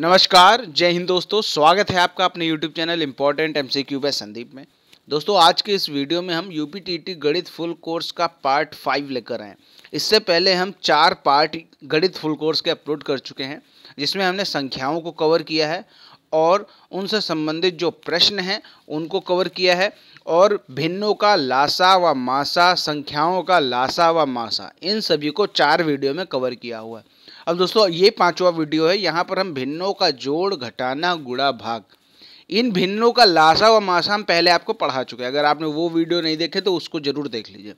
नमस्कार जय हिंद दोस्तों स्वागत है आपका अपने YouTube channel important M C Q Sandeep में दोस्तों आज के इस वीडियो में हम यू पी टी टी गणित फुल कोर्स का पार्ट फाइव लेकर आए इससे पहले हम चार पार्ट गणित फुल कोर्स के अपलोड कर चुके हैं जिसमें हमने संख्याओं को कवर किया है और उनसे संबंधित जो प्रश्न हैं उनको कवर किया है और भिन्नों का लासा व मासा संख्याओं का लासा व मासा इन सभी को चार वीडियो में कवर किया हुआ है अब दोस्तों ये पांचवा वीडियो है यहाँ पर हम भिन्नों का जोड़ घटाना गुड़ा भाग इन भिन्नों का लासा व मासा हम पहले आपको पढ़ा चुके हैं अगर आपने वो वीडियो नहीं देखे तो उसको जरूर देख लीजिए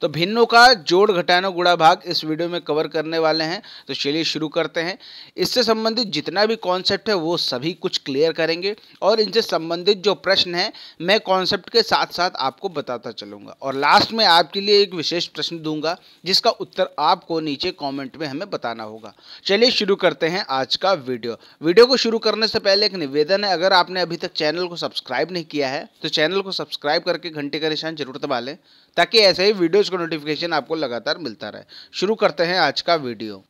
तो भिन्नों का जोड़ घटानों गुड़ा भाग इस वीडियो में कवर करने वाले हैं तो चलिए शुरू करते हैं इससे संबंधित जितना भी कॉन्सेप्ट है वो सभी कुछ क्लियर करेंगे और इनसे संबंधित जो प्रश्न है मैं कॉन्सेप्ट के साथ साथ आपको बताता चलूंगा और लास्ट में आपके लिए एक विशेष प्रश्न दूंगा जिसका उत्तर आपको नीचे कॉमेंट में हमें बताना होगा चलिए शुरू करते हैं आज का वीडियो वीडियो को शुरू करने से पहले एक निवेदन है अगर आपने अभी तक चैनल को सब्सक्राइब नहीं किया है तो चैनल को सब्सक्राइब करके घंटे का निशान जरूर दबा लें ताकि ऐसे ही वीडियोज़ का नोटिफिकेशन आपको लगातार मिलता रहे शुरू करते हैं आज का वीडियो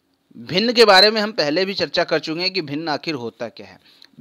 भिन्न के बारे में हम पहले भी चर्चा कर चुके हैं कि भिन्न आखिर होता क्या है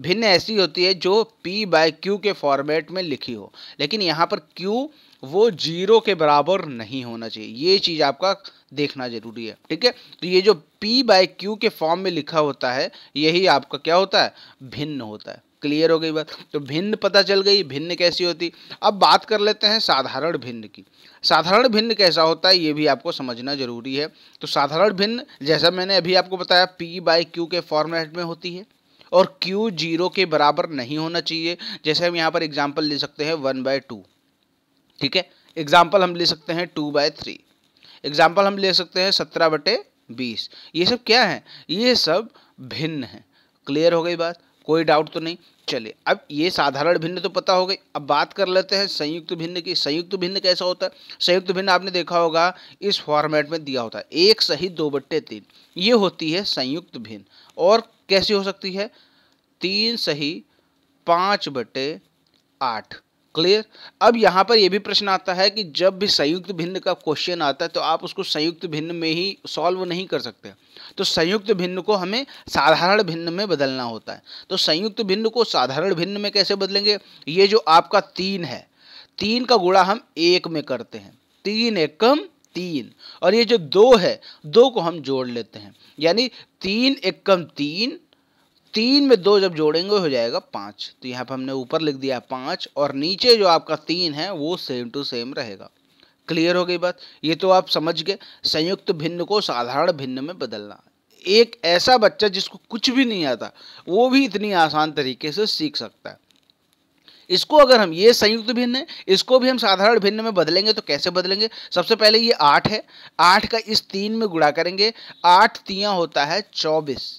भिन्न ऐसी होती है जो p बाय क्यू के फॉर्मेट में लिखी हो लेकिन यहाँ पर q वो जीरो के बराबर नहीं होना चाहिए ये चीज़ आपका देखना जरूरी है ठीक है तो ये जो पी बाय क्यू के फॉर्म में लिखा होता है यही आपका क्या होता है भिन्न होता है क्लियर हो गई बात तो भिन्न पता चल गई भिन्न कैसी होती अब बात कर लेते हैं साधारण भिन्न की साधारण भिन्न कैसा होता है ये भी आपको समझना जरूरी है तो साधारण भिन्न जैसा मैंने अभी आपको बताया पी बाई क्यू के फॉर्मेट में होती है और क्यू जीरो के बराबर नहीं होना चाहिए जैसे हम यहाँ पर एग्जाम्पल ले सकते हैं वन बाय टू ठीक है एग्जाम्पल हम ले सकते हैं टू बाय थ्री एग्जाम्पल हम ले सकते हैं सत्रह बटे बीस ये सब क्या है ये सब भिन्न है क्लियर हो गई बात कोई डाउट तो नहीं चलिए अब ये साधारण भिन्न तो पता हो गई अब बात कर लेते हैं संयुक्त भिन्न की संयुक्त भिन्न कैसा होता है संयुक्त भिन्न आपने देखा होगा इस फॉर्मेट में दिया होता है एक सही दो बट्टे तीन ये होती है संयुक्त भिन्न और कैसी हो सकती है तीन सही पाँच बट्टे आठ क्लियर अब यहाँ पर यह भी प्रश्न आता है कि जब भी संयुक्त भिन्न का क्वेश्चन आता है तो आप उसको संयुक्त भिन्न में ही सॉल्व नहीं कर सकते तो संयुक्त भिन्न को हमें साधारण भिन्न में बदलना होता है तो संयुक्त भिन्न को साधारण भिन्न में कैसे बदलेंगे ये जो आपका तीन है तीन का गुड़ा हम एक में करते हैं तीन एकम तीन और ये जो दो है दो को हम जोड़ लेते हैं यानी तीन एकम कम तीन तीन में दो जब जोड़ेंगे हो जाएगा पाँच तो यहाँ पर हमने ऊपर लिख दिया पाँच और नीचे जो आपका तीन है वो सेम टू सेम रहेगा क्लियर हो गई बात ये तो आप समझ गए संयुक्त भिन्न को साधारण भिन्न में बदलना एक ऐसा बच्चा जिसको कुछ भी नहीं आता वो भी इतनी आसान तरीके से सीख सकता है इसको अगर हम ये संयुक्त भिन्न है इसको भी हम साधारण भिन्न में बदलेंगे तो कैसे बदलेंगे सबसे पहले ये आठ है आठ का इस तीन में गुड़ा करेंगे आठ तिया होता है चौबीस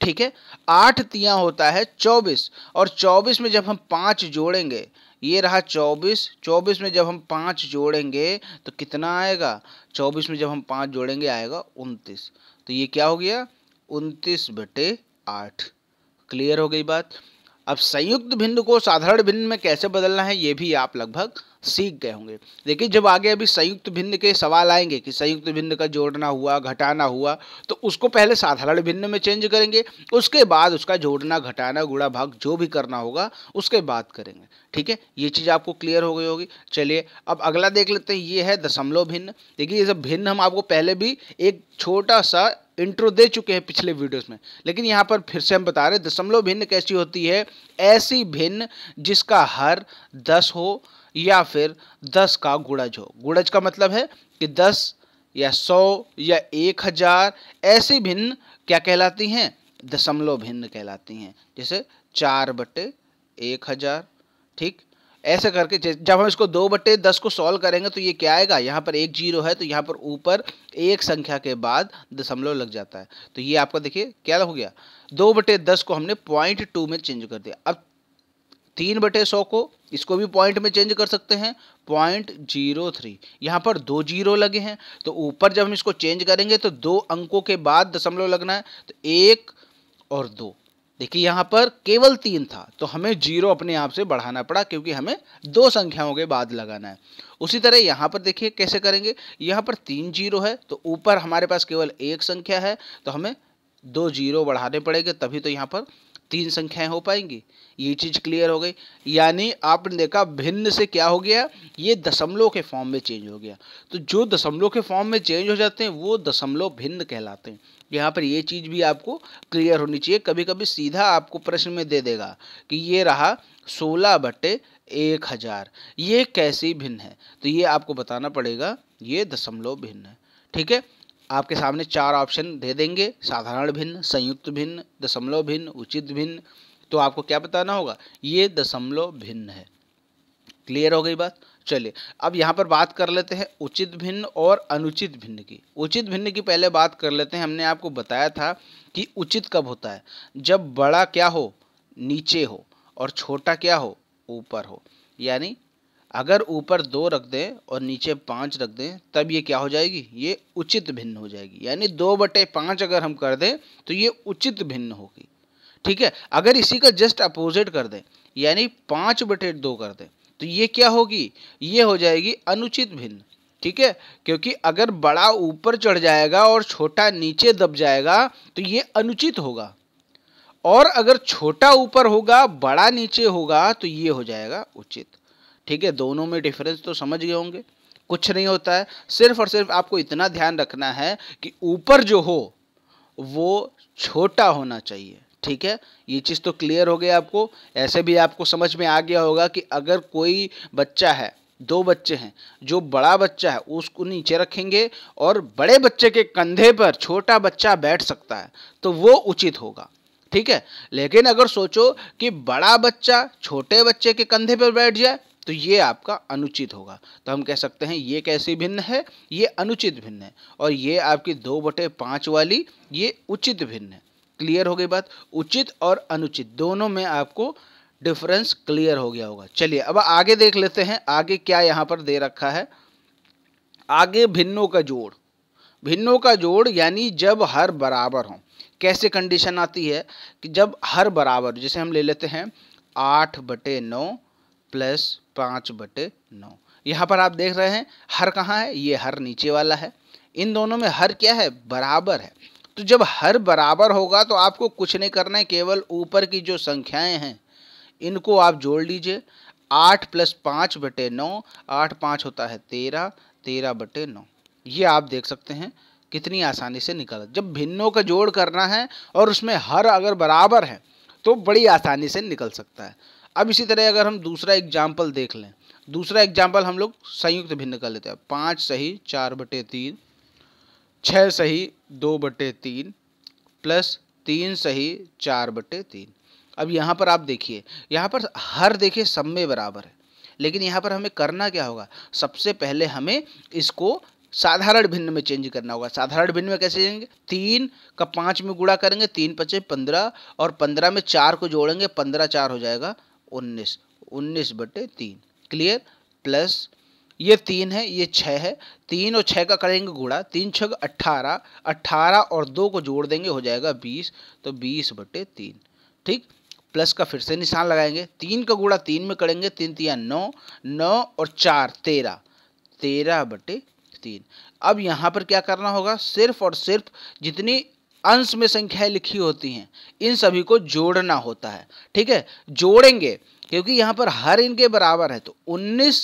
ठीक है आठ तिया होता है चौबीस और चौबीस में जब हम पाँच जोड़ेंगे ये रहा चौबीस चौबीस में जब हम पाँच जोड़ेंगे तो कितना आएगा चौबीस में जब हम पाँच जोड़ेंगे आएगा उनतीस तो ये क्या हो गया उनतीस बटे आठ क्लियर हो गई बात अब संयुक्त भिन्न को साधारण भिन्न में कैसे बदलना है ये भी आप लगभग सीख गए होंगे देखिए जब आगे अभी संयुक्त भिन्न के सवाल आएंगे कि संयुक्त भिन्न का जोड़ना हुआ घटाना हुआ तो उसको पहले साधारण भिन्न में चेंज करेंगे उसके बाद उसका जोड़ना घटाना गुड़ा भाग जो भी करना होगा उसके बाद करेंगे ठीक है ये चीज़ आपको क्लियर हो गई होगी चलिए अब अगला देख लेते हैं ये है दशमलव भिन्न देखिए ये सब भिन्न हम आपको पहले भी एक छोटा सा इंट्रो दे चुके हैं पिछले वीडियोस में लेकिन यहाँ पर फिर से हम बता रहे हैं दशमलव भिन्न कैसी होती है ऐसी भिन्न जिसका हर दस हो या फिर दस का गुड़ज हो गुड़ज का मतलब है कि दस या सौ या एक हजार ऐसी भिन्न क्या कहलाती हैं दशमलव भिन्न कहलाती हैं जैसे चार बटे एक हजार ठीक ऐसे करके जब हम इसको दो बटे दस को सॉल्व करेंगे तो ये क्या आएगा यहाँ पर एक जीरो है तो यहाँ पर ऊपर एक संख्या के बाद दशमलव लग जाता है तो ये आपका देखिए क्या हो गया दो बटे दस को हमने पॉइंट टू में चेंज कर दिया अब तीन बटे सौ को इसको भी पॉइंट में चेंज कर सकते हैं पॉइंट जीरो थ्री यहाँ पर दो जीरो लगे हैं तो ऊपर जब हम इसको चेंज करेंगे तो दो अंकों के बाद दशमलव लगना है तो एक और दो देखिए यहाँ पर केवल तीन था तो हमें जीरो अपने आप से बढ़ाना पड़ा क्योंकि हमें दो संख्याओं के बाद लगाना है उसी तरह यहाँ पर देखिए कैसे करेंगे यहाँ पर तीन जीरो है तो ऊपर हमारे पास केवल एक संख्या है तो हमें दो जीरो बढ़ाने पड़ेंगे तभी तो यहाँ पर तीन संख्याएं हो पाएंगी ये चीज़ क्लियर हो गई यानी आपने देखा भिन्न से क्या हो गया ये दशमलव के फॉर्म में चेंज हो गया तो जो दशमलव के फॉर्म में चेंज हो जाते हैं वो दशमलव भिन्न कहलाते हैं यहाँ पर ये चीज़ भी आपको क्लियर होनी चाहिए कभी कभी सीधा आपको प्रश्न में दे देगा कि ये रहा सोलह बटे एक हज़ार ये कैसी भिन्न है तो ये आपको बताना पड़ेगा ये दशमलव भिन्न है ठीक है आपके सामने चार ऑप्शन दे देंगे साधारण भिन्न संयुक्त भिन्न दशमलव भिन्न उचित भिन्न तो आपको क्या बताना होगा ये दशमलव भिन्न है क्लियर हो गई बात चलिए अब यहाँ पर बात कर लेते हैं उचित भिन्न और अनुचित भिन्न की उचित भिन्न की पहले बात कर लेते हैं हमने आपको बताया था कि उचित कब होता है जब बड़ा क्या हो नीचे हो और छोटा क्या हो ऊपर हो यानी अगर ऊपर दो रख दें और नीचे पाँच रख दें तब ये क्या हो जाएगी ये उचित भिन्न हो जाएगी यानी दो बटे पाँच अगर हम कर दें तो ये उचित भिन्न होगी ठीक है अगर इसी का जस्ट अपोजिट कर दें यानी पाँच बटे दो कर दें तो ये क्या होगी ये हो जाएगी अनुचित भिन्न ठीक है क्योंकि अगर बड़ा ऊपर चढ़ जाएगा और छोटा नीचे दब जाएगा तो ये अनुचित होगा और अगर छोटा ऊपर होगा बड़ा नीचे होगा तो ये हो जाएगा उचित ठीक है दोनों में डिफरेंस तो समझ गए होंगे कुछ नहीं होता है सिर्फ और सिर्फ आपको इतना ध्यान रखना है कि ऊपर जो हो वो छोटा होना चाहिए ठीक है ये चीज़ तो क्लियर हो गई आपको ऐसे भी आपको समझ में आ गया होगा कि अगर कोई बच्चा है दो बच्चे हैं जो बड़ा बच्चा है उसको नीचे रखेंगे और बड़े बच्चे के कंधे पर छोटा बच्चा बैठ सकता है तो वो उचित होगा ठीक है लेकिन अगर सोचो कि बड़ा बच्चा छोटे बच्चे के कंधे पर बैठ जाए तो ये आपका अनुचित होगा तो हम कह सकते हैं ये कैसी भिन्न है ये अनुचित भिन्न है और ये आपकी दो बटे पाँच वाली ये उचित भिन्न है क्लियर हो गई बात उचित और अनुचित दोनों में आपको डिफरेंस क्लियर हो गया होगा चलिए अब आगे देख लेते हैं आगे क्या यहाँ पर दे रखा है आगे भिन्नों का जोड़ भिन्नों का जोड़ यानी जब हर बराबर हो कैसे कंडीशन आती है कि जब हर बराबर जैसे हम ले लेते हैं आठ बटे नौ प्लस पाँच बटे नौ यहाँ पर आप देख रहे हैं हर कहाँ है ये हर नीचे वाला है इन दोनों में हर क्या है बराबर है तो जब हर बराबर होगा तो आपको कुछ नहीं करना है केवल ऊपर की जो संख्याएं हैं इनको आप जोड़ लीजिए आठ प्लस पाँच बटे नौ आठ पाँच होता है तेरह तेरह बटे नौ ये आप देख सकते हैं कितनी आसानी से निकल जब भिन्नों का जोड़ करना है और उसमें हर अगर बराबर है तो बड़ी आसानी से निकल सकता है अब इसी तरह अगर हम दूसरा एग्जाम्पल देख लें दूसरा एग्जाम्पल हम लोग संयुक्त भिन्न कर लेते हैं पाँच सही चार बटे तीन छः सही दो बटे तीन प्लस तीन सही चार बटे तीन अब यहाँ पर आप देखिए यहाँ पर हर देखिए सब में बराबर है लेकिन यहाँ पर हमें करना क्या होगा सबसे पहले हमें इसको साधारण भिन्न में चेंज करना होगा साधारण भिन्न में कैसे जाएंगे तीन का पाँच में गुड़ा करेंगे तीन पचे पंद्रह और पंद्रह में चार को जोड़ेंगे पंद्रह चार हो जाएगा उन्नीस उन्नीस बटे तीन क्लियर प्लस ये तीन है ये छः है तीन और छः का करेंगे गुड़ा तीन छः अट्ठारह अट्ठारह और दो को जोड़ देंगे हो जाएगा बीस तो बीस बटे तीन ठीक प्लस का फिर से निशान लगाएंगे तीन का गुड़ा तीन में करेंगे तीन तिया नौ नौ और चार तेरह तेरह बटे तीन अब यहाँ पर क्या करना होगा सिर्फ और सिर्फ जितनी अंश में संख्याएं लिखी होती हैं इन सभी को जोड़ना होता है ठीक है जोड़ेंगे क्योंकि यहाँ पर हर इनके बराबर है तो 19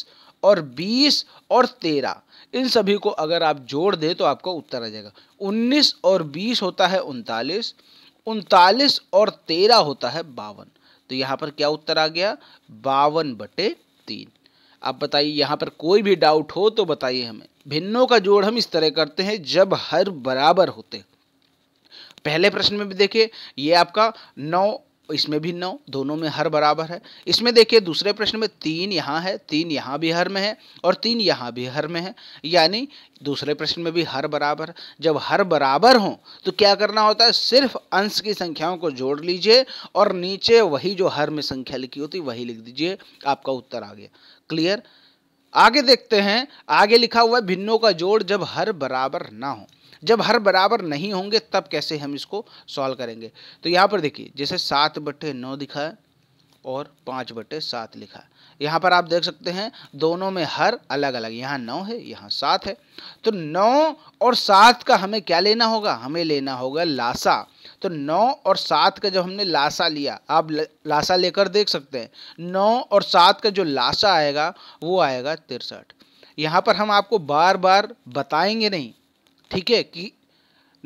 और 20 और 13 इन सभी को अगर आप जोड़ दें तो आपका उत्तर आ जाएगा 19 और 20 होता है उनतालीस उनतालीस और 13 होता है बावन तो यहाँ पर क्या उत्तर आ गया बावन बटे तीन आप बताइए यहाँ पर कोई भी डाउट हो तो बताइए हमें भिन्नों का जोड़ हम इस तरह करते हैं जब हर बराबर होते हैं पहले प्रश्न में भी देखिए ये आपका नौ इसमें भी नौ दोनों में हर बराबर है इसमें देखिए दूसरे प्रश्न में तीन यहाँ है तीन यहाँ भी हर में है और तीन यहाँ भी हर में है यानी दूसरे प्रश्न में भी हर बराबर जब हर बराबर हो तो क्या करना होता है सिर्फ अंश की संख्याओं को जोड़ लीजिए और नीचे वही जो हर में संख्या लिखी होती वही लिख दीजिए आपका उत्तर आ गया क्लियर आगे देखते हैं आगे लिखा हुआ है भिन्नों का जोड़ जब हर बराबर ना हो जब हर बराबर नहीं होंगे तब कैसे हम इसको सॉल्व करेंगे तो यहाँ पर देखिए जैसे सात बटे नौ दिखा और पाँच बटे सात लिखा यहाँ पर आप देख सकते हैं दोनों में हर अलग अलग यहाँ नौ है यहाँ सात है तो नौ और सात का हमें क्या लेना होगा हमें लेना होगा लासा तो नौ और सात का जब हमने लासा लिया आप लासा लेकर देख सकते हैं नौ और सात का जो लासा आएगा वो आएगा तिरसठ यहाँ पर हम आपको बार बार बताएंगे नहीं ठीक है कि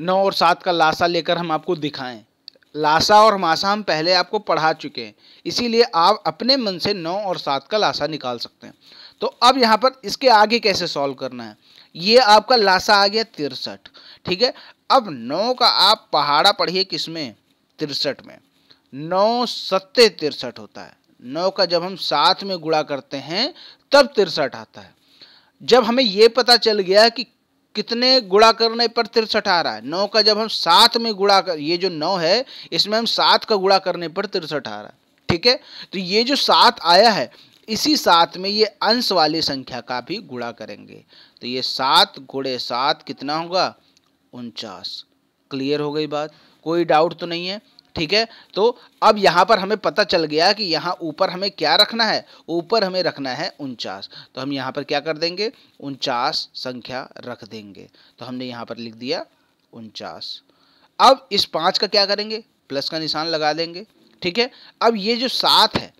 नौ और सात का लाशा लेकर हम आपको दिखाएं लाशा और मासा हम पहले आपको पढ़ा चुके हैं इसीलिए आप अपने मन से नौ और सात का लाशा निकाल सकते हैं तो अब यहाँ पर इसके आगे कैसे सॉल्व करना है ये आपका लाशा आ गया तिरसठ ठीक है अब नौ का आप पहाड़ा पढ़िए किस में तिरसठ में नौ सत्ते तिरसठ होता है नौ का जब हम सात में गुड़ा करते हैं तब तिरसठ आता है जब हमें यह पता चल गया कि कितने गुड़ा करने पर तिरसठ आ रहा है नौ का जब हम सात में गुड़ा कर ये जो नौ है इसमें हम सात का गुड़ा करने पर तिरसठ आ रहा है ठीक है तो ये जो सात आया है इसी सात में ये अंश वाली संख्या का भी गुड़ा करेंगे तो ये सात गुड़े सात कितना होगा उनचास क्लियर हो गई बात कोई डाउट तो नहीं है ठीक है तो अब यहां पर हमें पता चल गया कि यहां ऊपर हमें क्या रखना है ऊपर हमें रखना है उनचास तो हम यहां पर क्या कर देंगे उनचास संख्या रख देंगे तो हमने यहां पर लिख दिया उनचास अब इस पांच का क्या करेंगे प्लस का निशान लगा देंगे ठीक है अब ये जो सात है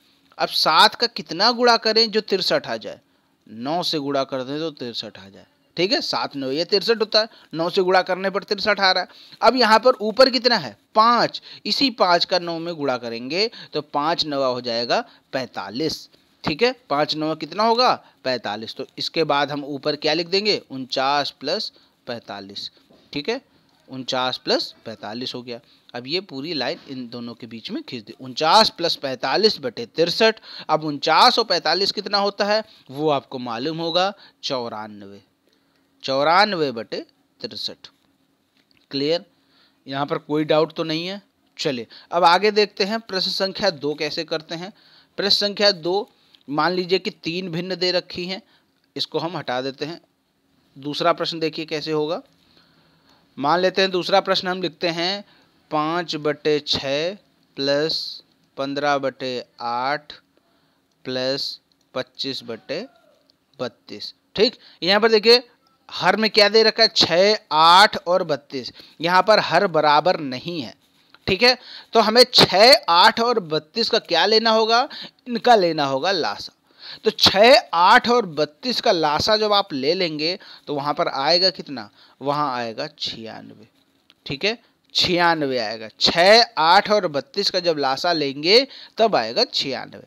अब सात का कितना गुड़ा करें जो तिरसठ आ जाए नौ से गुड़ा कर दें तो तिरसठ आ जाए ठीक है सात नौ ये तिरसठ होता है नौ से गुड़ा करने पर तिरसठ आ रहा है अब यहाँ पर ऊपर कितना है पाँच इसी पाँच का नौ में गुड़ा करेंगे तो पाँच नवा हो जाएगा पैंतालीस ठीक है पाँच नवा कितना होगा पैंतालीस तो इसके बाद हम ऊपर क्या लिख देंगे उनचास प्लस पैंतालीस ठीक है उनचास प्लस पैंतालीस हो गया अब ये पूरी लाइन इन दोनों के बीच में खींच दी उनचास प्लस पैंतालीस बटे तिरसठ अब उनचास और पैंतालीस कितना होता है वो आपको मालूम होगा चौरानवे चौरानवे बटे तिरसठ क्लियर यहाँ पर कोई डाउट तो नहीं है चलिए अब आगे देखते हैं प्रश्न संख्या दो कैसे करते हैं प्रश्न संख्या दो मान लीजिए कि तीन भिन्न दे रखी हैं इसको हम हटा देते हैं दूसरा प्रश्न देखिए कैसे होगा मान लेते हैं दूसरा प्रश्न हम लिखते हैं पाँच बटे छ प्लस पंद्रह बटे आठ प्लस पच्चीस बटे बत्तीस ठीक यहाँ पर देखिए हर में क्या दे रखा है छः आठ और बत्तीस यहाँ पर हर बराबर नहीं है ठीक है तो हमें छः आठ और बत्तीस का क्या लेना होगा इनका लेना होगा लासा तो छः आठ और बत्तीस का लासा जब आप ले लेंगे तो वहाँ पर आएगा कितना वहाँ आएगा छियानवे ठीक है छियानवे आएगा छः आठ और बत्तीस का जब लासा लेंगे तब आएगा छियानवे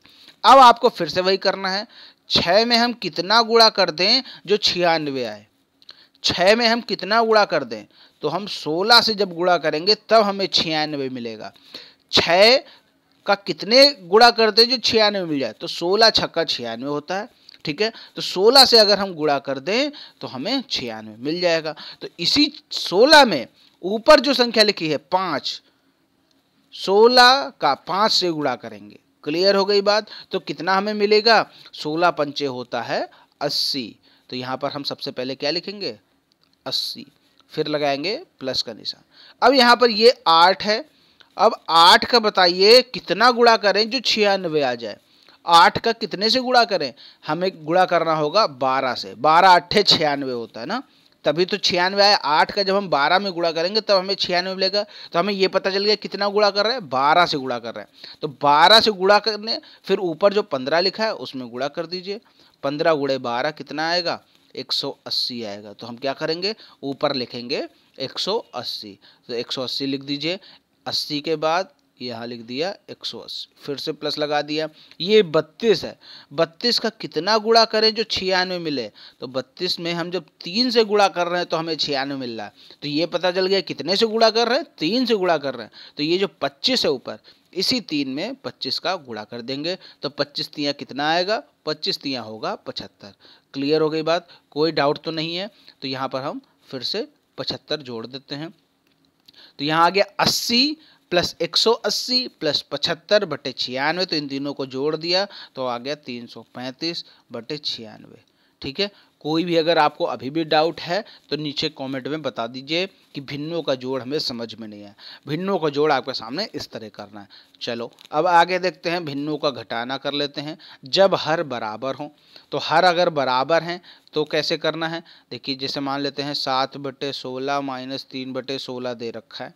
अब आपको फिर से वही करना है छः में हम कितना गुड़ा कर दें जो छियानवे आए छः में हम कितना गुणा कर दें तो हम सोलह से जब गुणा करेंगे तब हमें छियानवे मिलेगा छः का कितने गुणा करते जो छियानवे मिल जाए तो सोलह छक्का छियानवे होता है ठीक है तो सोलह से अगर हम गुणा कर दें तो हमें छियानवे मिल जाएगा तो इसी सोलह में ऊपर जो संख्या लिखी है पाँच सोलह का पाँच से गुणा करेंगे क्लियर हो गई बात तो कितना हमें मिलेगा सोलह पंचे होता है अस्सी तो यहाँ पर हम सबसे पहले क्या लिखेंगे अस्सी फिर लगाएंगे प्लस का निशान अब यहाँ पर ये आठ है अब आठ का बताइए कितना गुणा करें जो छियानवे आ जाए आठ का कितने से गुणा करें हमें गुणा करना होगा बारह से बारह अट्ठे छियानवे होता है ना तभी तो छियानवे आए आठ का जब हम बारह में गुणा करेंगे तब हमें छियानवे मिलेगा तो हमें ये पता चल गया कितना गुणा कर रहे हैं बारह से गुणा कर रहे हैं तो बारह से गुणा करने फिर ऊपर जो पंद्रह लिखा है उसमें गुणा कर दीजिए पंद्रह गुड़े बारह कितना आएगा 180 आएगा तो हम क्या करेंगे ऊपर लिखेंगे 180 तो 180 लिख दीजिए 80 के बाद यहाँ लिख दिया 180 फिर से प्लस लगा दिया ये 32 है 32 का कितना गुड़ा करें जो छियानवे मिले तो 32 में हम जब तीन से गुड़ा कर रहे हैं तो हमें छियानवे मिल रहा है तो ये पता चल गया कितने से गुड़ा कर रहे हैं तीन से गुड़ा कर रहे हैं तो ये जो 25 है ऊपर इसी तीन में पच्चीस का गुणा कर देंगे तो पच्चीस तियाँ कितना आएगा पच्चीस तियाँ होगा पचहत्तर क्लियर हो गई बात कोई डाउट तो नहीं है तो यहाँ पर हम फिर से पचहत्तर जोड़ देते हैं तो यहाँ आ गया अस्सी प्लस एक सौ अस्सी प्लस पचहत्तर बटे छियानवे तो इन तीनों को जोड़ दिया तो आ गया तीन सौ पैंतीस बटे छियानवे ठीक है कोई भी अगर आपको अभी भी डाउट है तो नीचे कमेंट में बता दीजिए कि भिन्नों का जोड़ हमें समझ में नहीं है भिन्नों का जोड़ आपके सामने इस तरह करना है चलो अब आगे देखते हैं भिन्नों का घटाना कर लेते हैं जब हर बराबर हो तो हर अगर बराबर हैं तो कैसे करना है देखिए जैसे मान लेते हैं सात बटे सोलह माइनस तीन बटे सोलह दे रखा है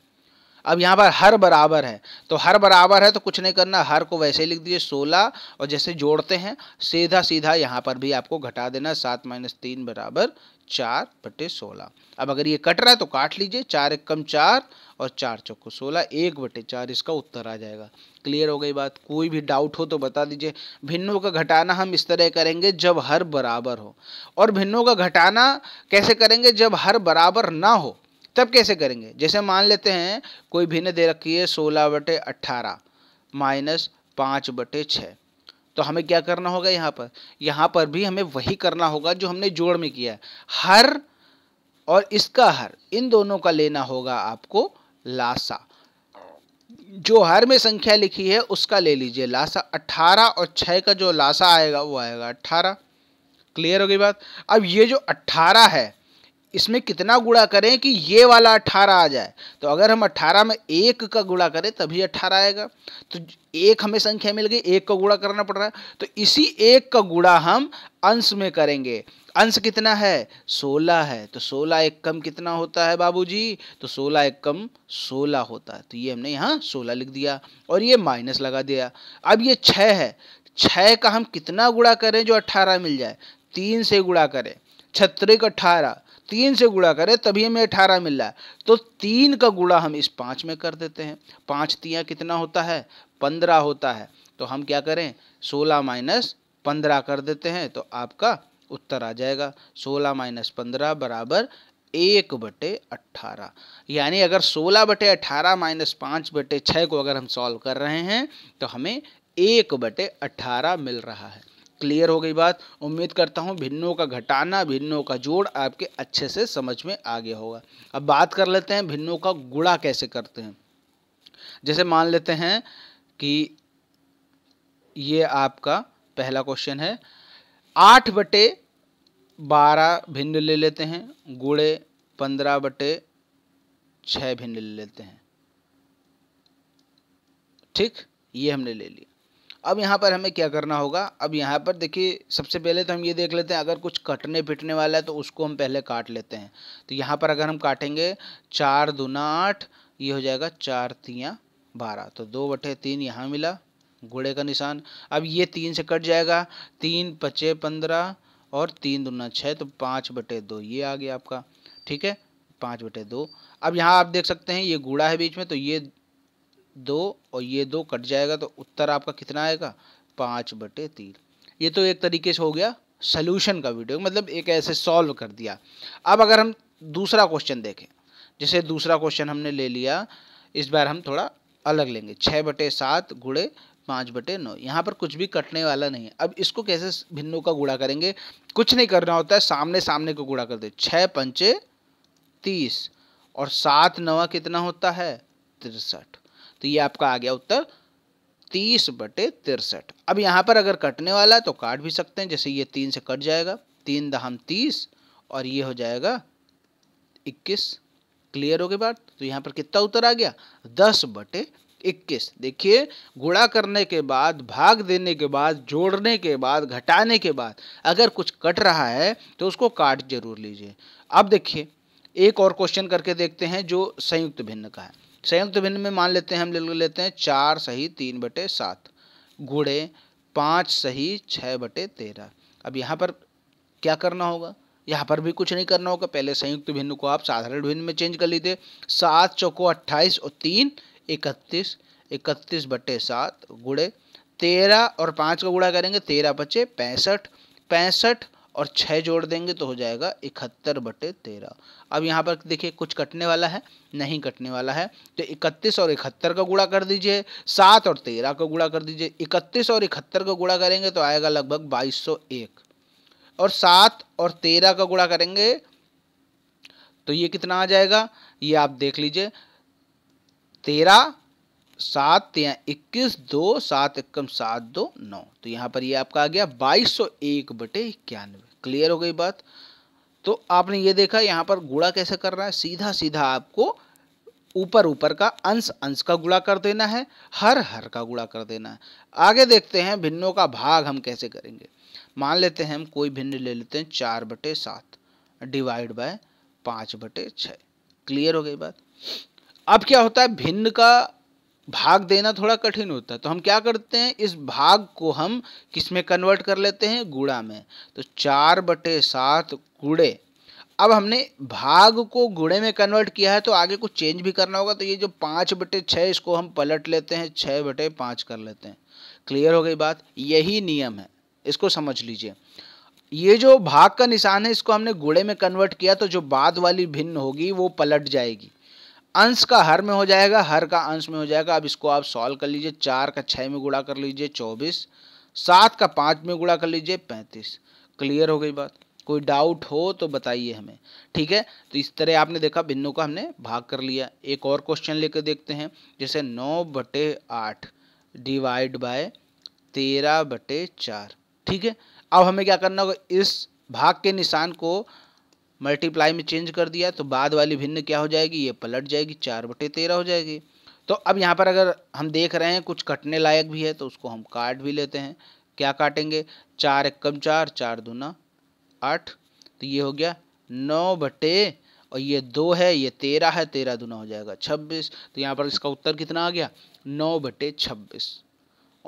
अब यहाँ पर हर बराबर है तो हर बराबर है तो कुछ नहीं करना हर को वैसे ही लिख दीजिए सोलह और जैसे जोड़ते हैं सीधा सीधा यहाँ पर भी आपको घटा देना सात माइनस तीन बराबर चार बटे सोलह अब अगर ये कट रहा है तो काट लीजिए चार एक कम चार और चार चौको सोलह एक बटे चार इसका उत्तर आ जाएगा क्लियर हो गई बात कोई भी डाउट हो तो बता दीजिए भिन्नों का घटाना हम इस तरह करेंगे जब हर बराबर हो और भिन्नों का घटाना कैसे करेंगे जब हर बराबर ना हो तब कैसे करेंगे जैसे मान लेते हैं कोई भिन्न दे रखी है सोलह बटे अट्ठारह माइनस पाँच बटे छः तो हमें क्या करना होगा यहाँ पर यहाँ पर भी हमें वही करना होगा जो हमने जोड़ में किया है हर और इसका हर इन दोनों का लेना होगा आपको लासा जो हर में संख्या लिखी है उसका ले लीजिए लासा अट्ठारह और छः का जो लासा आएगा वो आएगा अट्ठारह क्लियर होगी बात अब ये जो अट्ठारह है इसमें कितना गुणा करें कि ये वाला अट्ठारह आ जाए तो अगर हम अट्ठारह में एक का गुणा करें तभी अट्ठारह आएगा तो एक हमें संख्या मिल गई एक का गुणा करना पड़ रहा है तो इसी एक का गुणा हम अंश में करेंगे अंश कितना है सोलह है तो सोलह एक कम कितना होता है बाबूजी तो सोलह एक कम सोलह होता है तो ये हमने यहाँ सोलह लिख दिया और ये माइनस लगा दिया अब ये छः है छः का हम कितना गुणा करें जो अट्ठारह मिल जाए तीन से गुणा करें छत्रिक अट्ठारह तीन से गुणा करें तभी हमें अठारह मिल रहा है तो तीन का गुणा हम इस पाँच में कर देते हैं पाँच तियाँ कितना होता है पंद्रह होता है तो हम क्या करें सोलह माइनस पंद्रह कर देते हैं तो आपका उत्तर आ जाएगा सोलह माइनस पंद्रह बराबर एक बटे अट्ठारह यानी अगर सोलह बटे अट्ठारह माइनस पाँच बटे छः को अगर हम सॉल्व कर रहे हैं तो हमें एक बटे अट्ठारह मिल रहा है क्लियर हो गई बात उम्मीद करता हूँ भिन्नों का घटाना भिन्नों का जोड़ आपके अच्छे से समझ में आ गया होगा अब बात कर लेते हैं भिन्नों का गुणा कैसे करते हैं जैसे मान लेते हैं कि ये आपका पहला क्वेश्चन है आठ बटे बारह भिन्न ले लेते हैं गुड़े पंद्रह बटे छः भिन्न ले लेते हैं ठीक ये हमने ले लिया अब यहाँ पर हमें क्या करना होगा अब यहाँ पर देखिए सबसे पहले तो हम ये देख लेते हैं अगर कुछ कटने पिटने वाला है तो उसको हम पहले काट लेते हैं तो यहाँ पर अगर हम काटेंगे चार दूना आठ ये हो जाएगा चार तियाँ बारह तो दो बटे तीन यहाँ मिला घोड़े का निशान अब ये तीन से कट जाएगा तीन पचे पंद्रह और तीन दूना छः तो पाँच बटे दो ये आ गया आपका ठीक है पाँच बटे दो अब यहाँ आप देख सकते हैं ये गुड़ा है बीच में तो ये दो और ये दो कट जाएगा तो उत्तर आपका कितना आएगा पाँच बटे तीन ये तो एक तरीके से हो गया सल्यूशन का वीडियो मतलब एक ऐसे सॉल्व कर दिया अब अगर हम दूसरा क्वेश्चन देखें जैसे दूसरा क्वेश्चन हमने ले लिया इस बार हम थोड़ा अलग लेंगे छः बटे सात गुड़े पाँच बटे नौ यहाँ पर कुछ भी कटने वाला नहीं है अब इसको कैसे भिन्नों का गुड़ा करेंगे कुछ नहीं करना होता है सामने सामने को गुड़ा कर दे छः पंचे तीस और सात नवा कितना होता है तिरसठ तो ये आपका आ गया उत्तर तीस बटे तिरसठ अब यहाँ पर अगर कटने वाला है तो काट भी सकते हैं जैसे ये तीन से कट जाएगा तीन दहम तीस और ये हो जाएगा इक्कीस क्लियर हो गई बात तो यहाँ पर कितना उत्तर आ गया दस बटे इक्कीस देखिए गुणा करने के बाद भाग देने के बाद जोड़ने के बाद घटाने के बाद अगर कुछ कट रहा है तो उसको काट जरूर लीजिए अब देखिए एक और क्वेश्चन करके देखते हैं जो संयुक्त भिन्न का है संयुक्त भिन्न में मान लेते हैं हम ले लेते हैं चार सही तीन बटे सात गुड़े पाँच सही छः बटे तेरह अब यहाँ पर क्या करना होगा यहाँ पर भी कुछ नहीं करना होगा पहले संयुक्त भिन्न को आप साधारण भिन्न में चेंज कर लीजिए सात चौको अट्ठाईस और तीन इकतीस इकतीस बटे सात गुड़े तेरह और पाँच का गुड़ा करेंगे तेरह बचे पैंसठ पैंसठ और छः जोड़ देंगे तो हो जाएगा इकहत्तर बटे तेरह अब यहाँ पर देखिए कुछ कटने वाला है नहीं कटने वाला है तो इकतीस और इकहत्तर का गुड़ा कर दीजिए सात और तेरह का गुड़ा कर दीजिए इकतीस और इकहत्तर का गुड़ा करेंगे तो आएगा लगभग बाईस सौ एक और सात और तेरह का गुड़ा करेंगे तो ये कितना आ जाएगा ये आप देख लीजिए तेरह सात या इक्कीस दो सात एकम सात दो नौ तो यहाँ पर ये यह आपका आ गया बाईस सौ एक बटे इक्यानवे क्लियर हो गई बात तो आपने ये देखा यहाँ पर गुड़ा कैसे कर रहा है सीधा सीधा आपको ऊपर ऊपर का अंश अंश का गुड़ा कर देना है हर हर का गुड़ा कर देना है आगे देखते हैं भिन्नों का भाग हम कैसे करेंगे मान लेते हैं हम कोई भिन्न ले लेते हैं चार बटे सात डिवाइड बाय पाँच बटे छः क्लियर हो गई बात अब क्या होता है भिन्न का भाग देना थोड़ा कठिन होता है तो हम क्या करते हैं इस भाग को हम किस में कन्वर्ट कर लेते हैं गुड़ा में तो चार बटे सात गुड़े अब हमने भाग को गुड़े में कन्वर्ट किया है तो आगे कुछ चेंज भी करना होगा तो ये जो पाँच बटे छः इसको हम पलट लेते हैं छः बटे पाँच कर लेते हैं क्लियर हो गई बात यही नियम है इसको समझ लीजिए ये जो भाग का निशान है इसको हमने गुड़े में कन्वर्ट किया तो जो बाद वाली भिन्न होगी वो पलट जाएगी अंश का हर में हो जाएगा हर का अंश में हो जाएगा अब इसको आप सॉल्व कर लीजिए चार का छः में गुड़ा कर लीजिए चौबीस सात का पाँच में गुड़ा कर लीजिए पैंतीस क्लियर हो गई बात कोई डाउट हो तो बताइए हमें ठीक है तो इस तरह आपने देखा भिन्नों का हमने भाग कर लिया एक और क्वेश्चन लेकर देखते हैं जैसे नौ बटे आठ डिवाइड बाय तेरह बटे चार ठीक है अब हमें क्या करना होगा इस भाग के निशान को मल्टीप्लाई में चेंज कर दिया तो बाद वाली भिन्न क्या हो जाएगी ये पलट जाएगी चार बटे तेरह हो जाएगी तो अब यहाँ पर अगर हम देख रहे हैं कुछ कटने लायक भी है तो उसको हम काट भी लेते हैं क्या काटेंगे चार एक कम चार चार दूना आठ तो ये हो गया नौ बटे और ये दो है ये तेरह है तेरह दूना हो जाएगा छब्बीस तो यहाँ पर इसका उत्तर कितना आ गया नौ बटे छब्बीस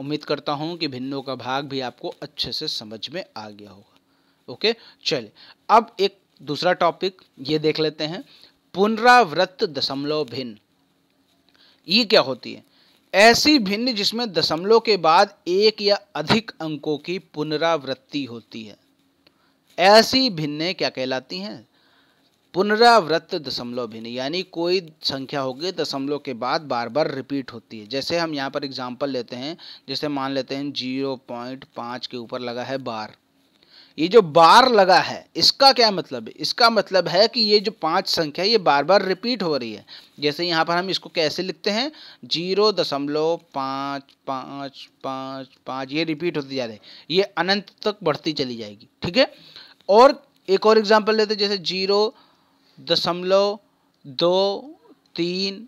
उम्मीद करता हूँ कि भिन्नों का भाग भी आपको अच्छे से समझ में आ गया होगा ओके चले अब एक दूसरा टॉपिक ये देख लेते हैं पुनरावृत्त दशमलव भिन्न ये क्या होती है ऐसी भिन्न जिसमें दशमलव के बाद एक या अधिक अंकों की पुनरावृत्ति होती है ऐसी भिन्नें क्या कहलाती हैं पुनरावृत्त दशमलव भिन्न यानी कोई संख्या होगी दशमलव के बाद बार बार रिपीट होती है जैसे हम यहाँ पर एग्जाम्पल लेते हैं जैसे मान लेते हैं जीरो पॉइंट पाँच के ऊपर लगा है बार ये जो बार लगा है इसका क्या मतलब है इसका मतलब है कि ये जो पांच संख्या ये बार बार रिपीट हो रही है जैसे यहाँ पर हम इसको कैसे लिखते हैं जीरो दशमलव पाँच पाँच पाँच पाँच ये रिपीट होती जा रही है ये अनंत तक बढ़ती चली जाएगी ठीक है और एक और एग्जाम्पल लेते जैसे जीरो दशमलव दो तीन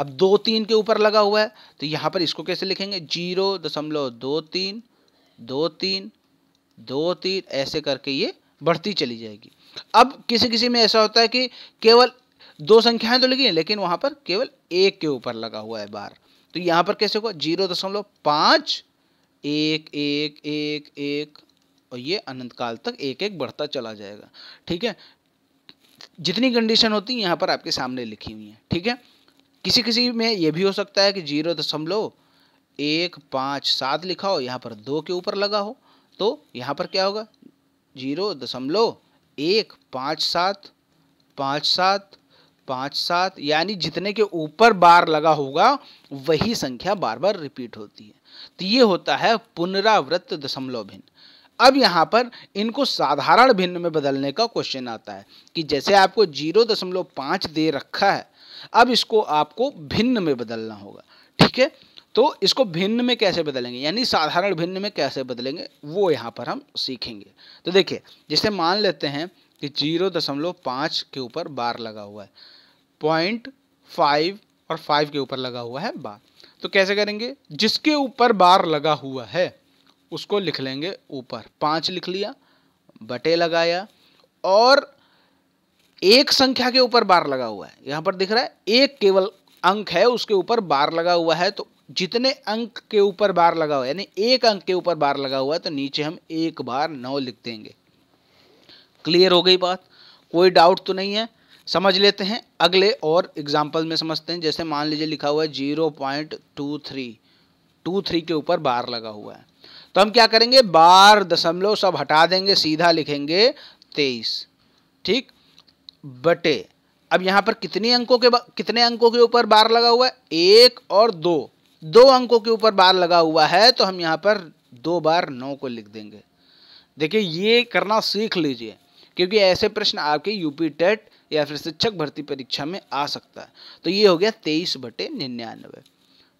अब दो तीन के ऊपर लगा हुआ है तो यहाँ पर इसको कैसे लिखेंगे जीरो दशमलव दो तीन दो तीन दो तीन ऐसे करके ये बढ़ती चली जाएगी अब किसी किसी में ऐसा होता है कि केवल दो संख्याएं तो लगी हैं लेकिन वहां पर केवल एक के ऊपर लगा हुआ है बार तो यहां पर कैसे होगा जीरो दशमलव पांच एक एक एक एक और ये अनंत काल तक एक एक बढ़ता चला जाएगा ठीक है जितनी कंडीशन होती है यहां पर आपके सामने लिखी हुई है ठीक है किसी किसी में यह भी हो सकता है कि जीरो दशमलव एक पाँच सात लिखा हो यहाँ पर दो के ऊपर लगा हो तो यहाँ पर क्या होगा जीरो दशमलव एक पाँच सात पाँच सात पाँच सात यानी जितने के ऊपर बार लगा होगा वही संख्या बार बार रिपीट होती है तो ये होता है पुनरावृत्त दशमलव भिन्न अब यहाँ पर इनको साधारण भिन्न में बदलने का क्वेश्चन आता है कि जैसे आपको जीरो दशमलव पाँच दे रखा है अब इसको आपको भिन्न में बदलना होगा ठीक है तो इसको भिन्न में कैसे बदलेंगे यानी साधारण भिन्न में कैसे बदलेंगे वो यहाँ पर हम सीखेंगे तो देखिए जैसे मान लेते हैं कि जीरो दशमलव पाँच के ऊपर बार लगा हुआ है पॉइंट फाइव और फाइव के ऊपर लगा हुआ है बार तो कैसे करेंगे जिसके ऊपर बार लगा हुआ है उसको लिख लेंगे ऊपर पाँच लिख लिया बटे लगाया और एक संख्या के ऊपर बार लगा हुआ है यहाँ पर दिख रहा है एक केवल अंक है उसके ऊपर बार लगा हुआ है तो जितने अंक के ऊपर बार लगा हुआ यानी एक अंक के ऊपर बार लगा हुआ है तो नीचे हम एक बार नौ लिख देंगे क्लियर हो गई बात कोई डाउट तो नहीं है समझ लेते हैं अगले और एग्जाम्पल में समझते हैं जैसे मान लीजिए लिखा हुआ है zero point two three two three के ऊपर बार लगा हुआ है तो हम क्या करेंगे बार दशमलव सब हटा देंगे सीधा लिखेंगे तेईस ठीक बटे अब यहाँ पर कितने अंकों के कितने अंकों के ऊपर बार लगा हुआ है एक और दो दो अंकों के ऊपर बार लगा हुआ है तो हम यहाँ पर दो बार नौ को लिख देंगे देखिए ये करना सीख लीजिए क्योंकि ऐसे प्रश्न आपके यूपी टेट या फिर शिक्षक भर्ती परीक्षा में आ सकता है तो ये हो गया तेईस बटे निन्यानवे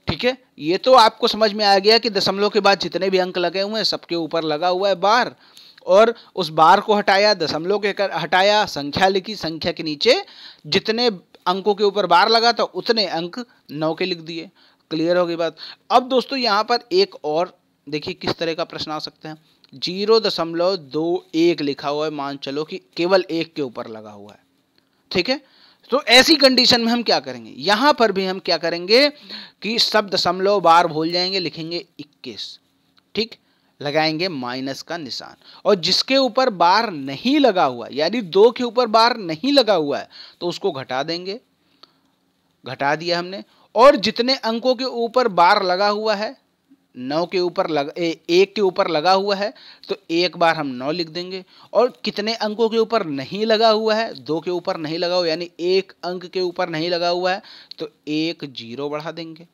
ठीक है ये तो आपको समझ में आ गया कि दशमलव के बाद जितने भी अंक लगे हुए हैं सबके ऊपर लगा हुआ है बार और उस बार को हटाया दशमलव के कर हटाया संख्या लिखी संख्या के नीचे जितने अंकों के ऊपर बार लगा था उतने अंक नौ के लिख दिए क्लियर होगी बात अब दोस्तों यहाँ पर एक और देखिए किस तरह का प्रश्न आ सकते हैं जीरो दशमलव दो एक लिखा हुआ है मान चलो कि केवल एक के ऊपर लगा हुआ है ठीक है तो ऐसी कंडीशन में हम क्या करेंगे यहां पर भी हम क्या करेंगे कि सब दशमलव बार भूल जाएंगे लिखेंगे इक्कीस ठीक लगाएंगे माइनस का निशान और जिसके ऊपर बार नहीं लगा हुआ यानी दो के ऊपर बार नहीं लगा हुआ है तो उसको घटा देंगे घटा दिया हमने और जितने अंकों के ऊपर बार लगा हुआ है नौ के ऊपर लग ए, एक के ऊपर लगा हुआ है तो एक बार हम नौ लिख देंगे और कितने अंकों के ऊपर नहीं लगा हुआ है दो के ऊपर नहीं लगा हुआ यानी एक अंक के ऊपर नहीं लगा हुआ है तो एक जीरो बढ़ा देंगे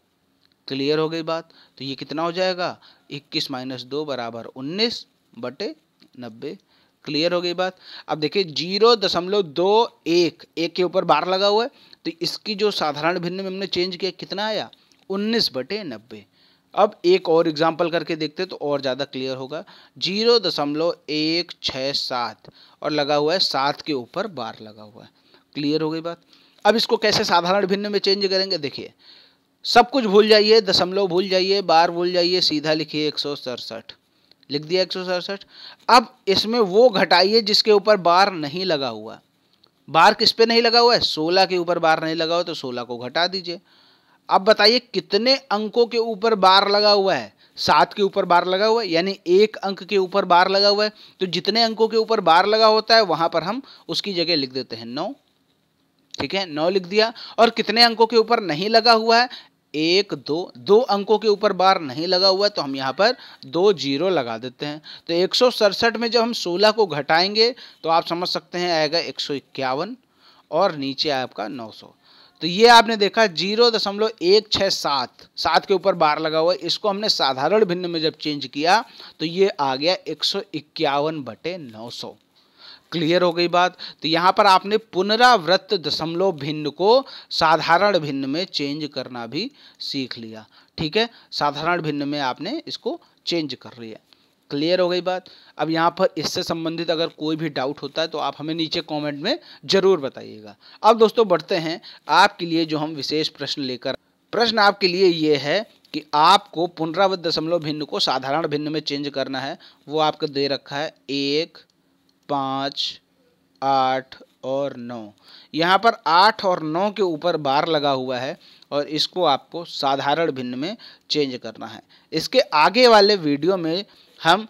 क्लियर हो गई बात तो ये कितना हो जाएगा इक्कीस माइनस दो बराबर उन्नीस बटे नब्बे क्लियर हो गई बात अब देखिए जीरो दशमलव दो एक एक के ऊपर बार लगा हुआ है तो इसकी जो साधारण भिन्न में हमने चेंज किया कितना आया उन्नीस बटे नब्बे अब एक और एग्जाम्पल करके देखते तो और ज़्यादा क्लियर होगा जीरो दशमलव एक छः सात और लगा हुआ है सात के ऊपर बार लगा हुआ है क्लियर हो गई बात अब इसको कैसे साधारण भिन्न में चेंज करेंगे देखिए सब कुछ भूल जाइए दशमलव भूल जाइए बार भूल जाइए सीधा लिखिए एक सौ सड़सठ लिख दिया एक सौ सड़सठ अब इसमें वो घटाइए जिसके ऊपर बार नहीं लगा हुआ बार किस पे नहीं लगा हुआ है सोलह के ऊपर बार नहीं लगा हुआ तो सोलह को घटा दीजिए अब बताइए कितने अंकों के ऊपर बार लगा हुआ है सात के ऊपर बार लगा हुआ है यानी एक अंक के ऊपर बार लगा हुआ है तो जितने अंकों के ऊपर बार लगा होता है वहां पर हम उसकी जगह लिख देते हैं नौ ठीक है नौ लिख दिया और कितने अंकों के ऊपर नहीं लगा हुआ है एक दो दो अंकों के ऊपर बार नहीं लगा हुआ तो हम यहाँ पर दो जीरो लगा देते हैं तो एक में जब हम सोलह को घटाएंगे तो आप समझ सकते हैं आएगा एक और नीचे आपका 900 तो ये आपने देखा जीरो दशमलव एक छः सात सात के ऊपर बार लगा हुआ इसको हमने साधारण भिन्न में जब चेंज किया तो ये आ गया एक सौ इक्यावन बटे नौ सौ क्लियर हो गई बात तो यहाँ पर आपने पुनरावृत्त दशमलव भिन्न को साधारण भिन्न में चेंज करना भी सीख लिया ठीक है साधारण भिन्न में आपने इसको चेंज कर लिया क्लियर हो गई बात अब यहाँ पर इससे संबंधित अगर कोई भी डाउट होता है तो आप हमें नीचे कमेंट में ज़रूर बताइएगा अब दोस्तों बढ़ते हैं आपके लिए जो हम विशेष प्रश्न लेकर प्रश्न आपके लिए ये है कि आपको पुनरावृत्त दशमलव भिन्न को साधारण भिन्न में चेंज करना है वो आपको दे रखा है एक पाँच आठ और नौ यहाँ पर आठ और नौ के ऊपर बार लगा हुआ है और इसको आपको साधारण भिन्न में चेंज करना है इसके आगे वाले वीडियो में हम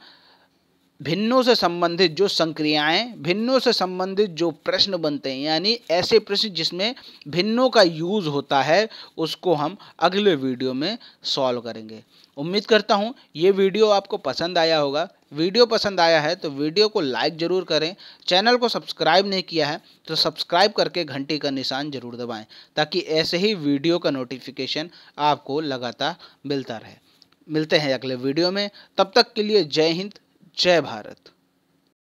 भिन्नों से संबंधित जो संक्रियाएं भिन्नों से संबंधित जो प्रश्न बनते हैं यानी ऐसे प्रश्न जिसमें भिन्नों का यूज़ होता है उसको हम अगले वीडियो में सॉल्व करेंगे उम्मीद करता हूँ ये वीडियो आपको पसंद आया होगा वीडियो पसंद आया है तो वीडियो को लाइक ज़रूर करें चैनल को सब्सक्राइब नहीं किया है तो सब्सक्राइब करके घंटी का निशान ज़रूर दबाएं ताकि ऐसे ही वीडियो का नोटिफिकेशन आपको लगातार मिलता रहे मिलते हैं अगले वीडियो में तब तक के लिए जय हिंद जय भारत